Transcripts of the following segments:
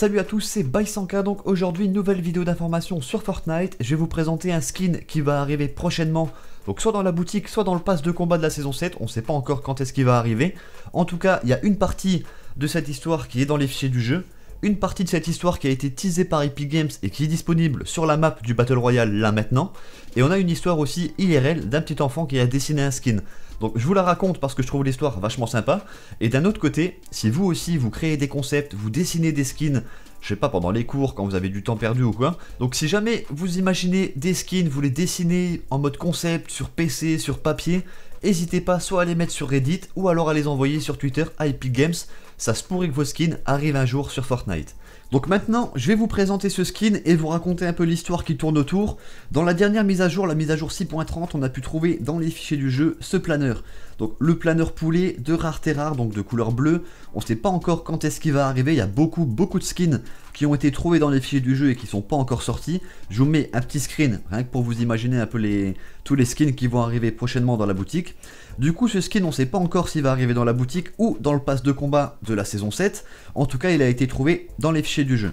Salut à tous, c'est Baisanka, donc aujourd'hui nouvelle vidéo d'information sur Fortnite. Je vais vous présenter un skin qui va arriver prochainement, donc soit dans la boutique, soit dans le pass de combat de la saison 7, on ne sait pas encore quand est-ce qu'il va arriver. En tout cas, il y a une partie de cette histoire qui est dans les fichiers du jeu, une partie de cette histoire qui a été teasée par Epic Games et qui est disponible sur la map du Battle Royale là maintenant, et on a une histoire aussi IRL d'un petit enfant qui a dessiné un skin. Donc je vous la raconte parce que je trouve l'histoire vachement sympa. Et d'un autre côté, si vous aussi vous créez des concepts, vous dessinez des skins, je sais pas, pendant les cours, quand vous avez du temps perdu ou quoi. Donc si jamais vous imaginez des skins, vous les dessinez en mode concept, sur PC, sur papier, n'hésitez pas soit à les mettre sur Reddit ou alors à les envoyer sur Twitter à Games. Ça se pourrait que vos skins arrivent un jour sur Fortnite. Donc maintenant, je vais vous présenter ce skin et vous raconter un peu l'histoire qui tourne autour. Dans la dernière mise à jour, la mise à jour 6.30, on a pu trouver dans les fichiers du jeu ce planeur. Donc le planeur poulet de rareté rare, donc de couleur bleue. On ne sait pas encore quand est-ce qu'il va arriver, il y a beaucoup beaucoup de skins qui ont été trouvés dans les fichiers du jeu et qui sont pas encore sortis. Je vous mets un petit screen, rien que pour vous imaginer un peu les, tous les skins qui vont arriver prochainement dans la boutique. Du coup, ce skin, on sait pas encore s'il va arriver dans la boutique ou dans le pass de combat de la saison 7. En tout cas, il a été trouvé dans les fichiers du jeu.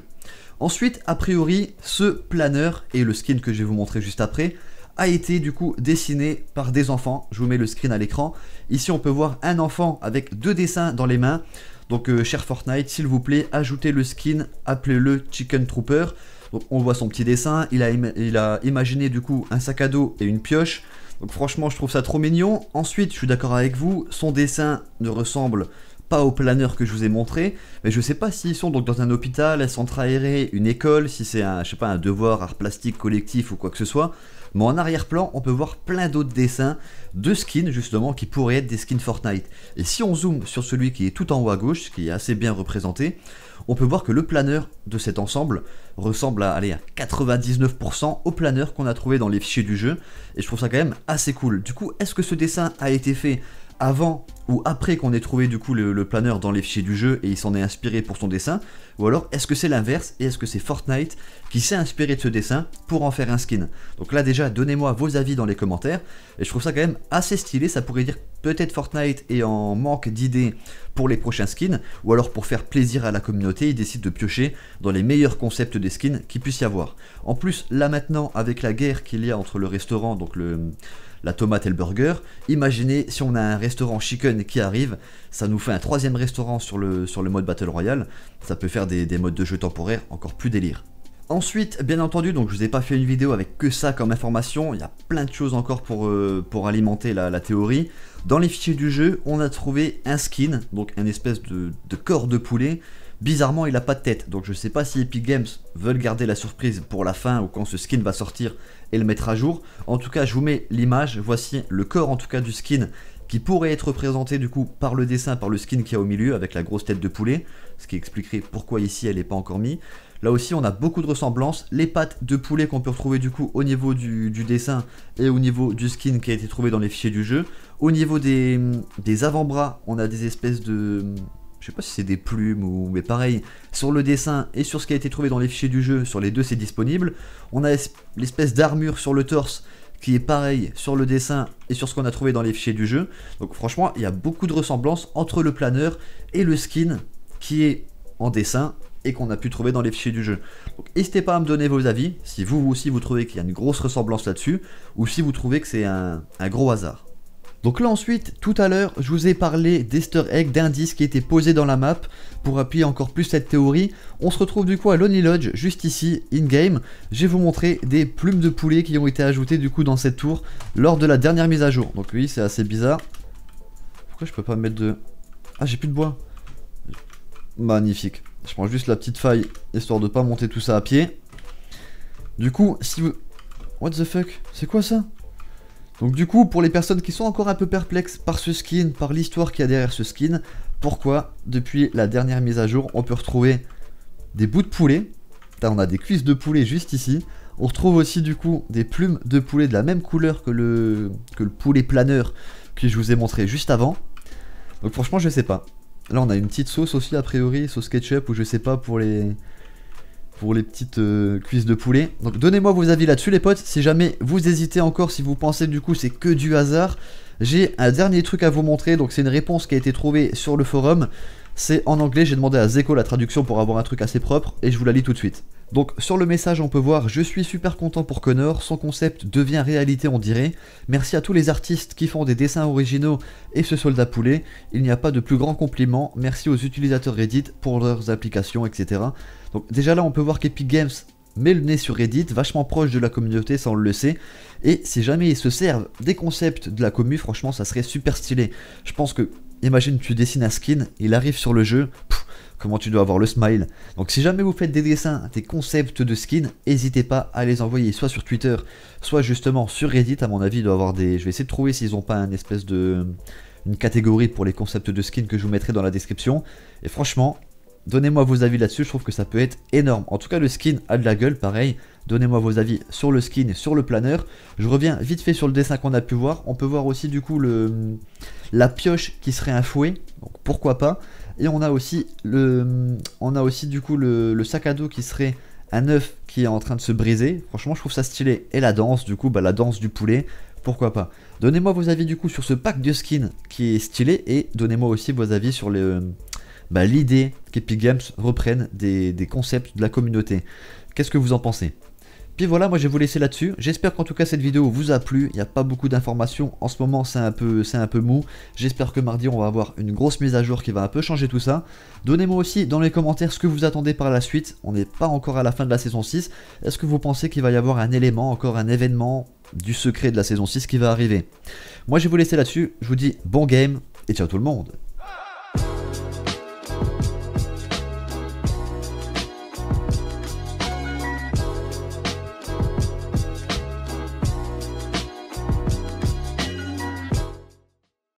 Ensuite, a priori, ce planeur et le skin que je vais vous montrer juste après a été du coup dessiné par des enfants. Je vous mets le screen à l'écran. Ici, on peut voir un enfant avec deux dessins dans les mains. Donc, euh, cher Fortnite, s'il vous plaît, ajoutez le skin, appelez-le Chicken Trooper. Donc, on voit son petit dessin. Il a, il a imaginé du coup un sac à dos et une pioche. Donc, franchement, je trouve ça trop mignon. Ensuite, je suis d'accord avec vous, son dessin ne ressemble pas au planeur que je vous ai montré, mais je sais pas s'ils sont donc dans un hôpital, un centre aéré, une école, si c'est un, je sais pas, un devoir, art plastique collectif ou quoi que ce soit. Mais en arrière-plan, on peut voir plein d'autres dessins de skins justement qui pourraient être des skins Fortnite. Et si on zoome sur celui qui est tout en haut à gauche, ce qui est assez bien représenté, on peut voir que le planeur de cet ensemble ressemble à, aller à 99% au planeur qu'on a trouvé dans les fichiers du jeu. Et je trouve ça quand même assez cool. Du coup, est-ce que ce dessin a été fait avant ou après qu'on ait trouvé du coup le, planeur dans les fichiers du jeu et il s'en est inspiré pour son dessin Ou alors est-ce que c'est l'inverse et est-ce que c'est Fortnite qui s'est inspiré de ce dessin pour en faire un skin Donc là déjà donnez-moi vos avis dans les commentaires et je trouve ça quand même assez stylé, ça pourrait dire peut-être Fortnite est en manque d'idées pour les prochains skins ou alors pour faire plaisir à la communauté il décide de piocher dans les meilleurs concepts des skins qu'il puisse y avoir. En plus là maintenant avec la guerre qu'il y a entre le restaurant donc le la tomate et le burger. Imaginez si on a un restaurant chicken qui arrive, ça nous fait un troisième restaurant sur le, sur le mode Battle Royale. Ça peut faire des, modes de jeu temporaires encore plus délire. Ensuite, bien entendu, donc je vous ai pas fait une vidéo avec que ça comme information, il y a plein de choses encore pour, euh, pour alimenter la, théorie. Dans les fichiers du jeu, on a trouvé un skin, donc un espèce de, de corps de poulet, Bizarrement, il a pas de tête, donc je sais pas si Epic Games veulent garder la surprise pour la fin ou quand ce skin va sortir et le mettre à jour. En tout cas, je vous mets l'image, voici le corps en tout cas du skin qui pourrait être représenté du coup par le dessin, par le skin qui a au milieu avec la grosse tête de poulet, ce qui expliquerait pourquoi ici elle n'est pas encore mise. Là aussi on a beaucoup de ressemblances, les pattes de poulet qu'on peut retrouver du coup au niveau du, dessin et au niveau du skin qui a été trouvé dans les fichiers du jeu. Au niveau des avant-bras, on a des espèces de, je sais pas si c'est des plumes ou mais pareil sur le dessin et sur ce qui a été trouvé dans les fichiers du jeu sur les deux c'est disponible on a l'espèce d'armure sur le torse qui est pareil sur le dessin et sur ce qu'on a trouvé dans les fichiers du jeu donc franchement il y a beaucoup de ressemblances entre le planeur et le skin qui est en dessin et qu'on a pu trouver dans les fichiers du jeu. Donc n'hésitez pas à me donner vos avis, si vous aussi vous trouvez qu'il y a une grosse ressemblance là-dessus, ou si vous trouvez que c'est un gros hasard. Donc là ensuite, tout à l'heure, je vous ai parlé d'easter egg, d'indices qui était posé dans la map pour appuyer encore plus cette théorie. On se retrouve du coup à Lonely Lodge, juste ici, in-game. Je vais vous montrer des plumes de poulet qui ont été ajoutées du coup dans cette tour lors de la dernière mise à jour. Donc oui, c'est assez bizarre. Pourquoi je peux pas mettre de... Ah, j'ai plus de bois. Magnifique. Je prends juste la petite faille, histoire de pas monter tout ça à pied. Du coup, si vous... What the fuck C'est quoi ça donc du coup, pour les personnes qui sont encore un peu perplexes par ce skin, par l'histoire qu'il y a derrière ce skin, pourquoi depuis la dernière mise à jour, on peut retrouver des bouts de poulet, on a des cuisses de poulet juste ici, on retrouve aussi du coup des plumes de poulet de la même couleur que le, le poulet planeur que je vous ai montré juste avant. Donc franchement, je sais pas. Là, on a une petite sauce aussi, a priori, sauce ketchup, ou je sais pas, pour les, pour les petites euh, cuisses de poulet. Donc donnez-moi vos avis là-dessus les potes, si jamais vous hésitez encore, si vous pensez du coup c'est que du hasard, j'ai un dernier truc à vous montrer, donc c'est une réponse qui a été trouvée sur le forum, c'est en anglais, j'ai demandé à Zeko la traduction pour avoir un truc assez propre, et je vous la lis tout de suite. Donc sur le message on peut voir je suis super content pour Connor, son concept devient réalité on dirait. Merci à tous les artistes qui font des dessins originaux et ce soldat poulet. Il n'y a pas de plus grand compliment. Merci aux utilisateurs Reddit pour leurs applications, etc. Donc déjà là on peut voir qu'Epic Games met le nez sur Reddit, vachement proche de la communauté, ça on le sait. Et si jamais ils se servent des concepts de la commu, franchement ça serait super stylé. Je pense que, imagine tu dessines un skin, il arrive sur le jeu, comment tu dois avoir le smile. Donc si jamais vous faites des dessins, des concepts de skins, n'hésitez pas à les envoyer soit sur Twitter, soit justement sur Reddit. À mon avis, doit avoir des. Je vais essayer de trouver s'ils n'ont pas une espèce de une catégorie pour les concepts de skins que je vous mettrai dans la description. Et franchement, donnez-moi vos avis là-dessus, je trouve que ça peut être énorme. En tout cas, le skin a de la gueule, pareil. Donnez-moi vos avis sur le skin, sur le planeur. Je reviens vite fait sur le dessin qu'on a pu voir. On peut voir aussi du coup le, la pioche qui serait un fouet, donc pourquoi pas. Et on a aussi, le, on a aussi du coup le, sac à dos qui serait un œuf qui est en train de se briser. Franchement, je trouve ça stylé. Et la danse, du coup, bah, la danse du poulet, pourquoi pas. Donnez-moi vos avis du coup sur ce pack de skins qui est stylé et donnez-moi aussi vos avis sur bah, l'idée bah, qu'Epic Games reprenne des, des concepts de la communauté. Qu'est-ce que vous en pensez puis voilà, moi je vais vous laisser là-dessus. J'espère qu'en tout cas cette vidéo vous a plu. Il n'y a pas beaucoup d'informations. En ce moment, c'est un peu c'est un peu mou. J'espère que mardi, on va avoir une grosse mise à jour qui va un peu changer tout ça. Donnez-moi aussi dans les commentaires ce que vous attendez par la suite. On n'est pas encore à la fin de la saison 6. Est-ce que vous pensez qu'il va y avoir un élément, encore un événement du secret de la saison 6 qui va arriver Moi, je vais vous laisser là-dessus. Je vous dis bon game et ciao tout le monde